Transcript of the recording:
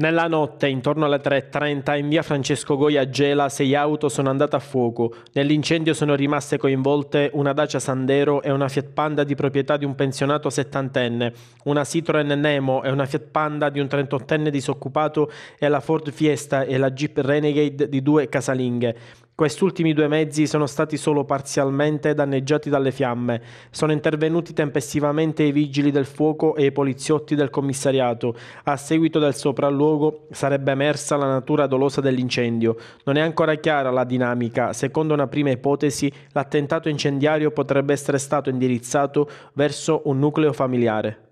Nella notte, intorno alle 3.30, in via Francesco Goia Gela, sei auto sono andate a fuoco. Nell'incendio sono rimaste coinvolte una Dacia Sandero e una Fiat Panda di proprietà di un pensionato settantenne, una Citroen Nemo e una Fiat Panda di un trentottenne disoccupato e la Ford Fiesta e la Jeep Renegade di due casalinghe. Quest'ultimi due mezzi sono stati solo parzialmente danneggiati dalle fiamme. Sono intervenuti tempestivamente i vigili del fuoco e i poliziotti del commissariato. A seguito del sopralluogo sarebbe emersa la natura dolosa dell'incendio. Non è ancora chiara la dinamica. Secondo una prima ipotesi, l'attentato incendiario potrebbe essere stato indirizzato verso un nucleo familiare.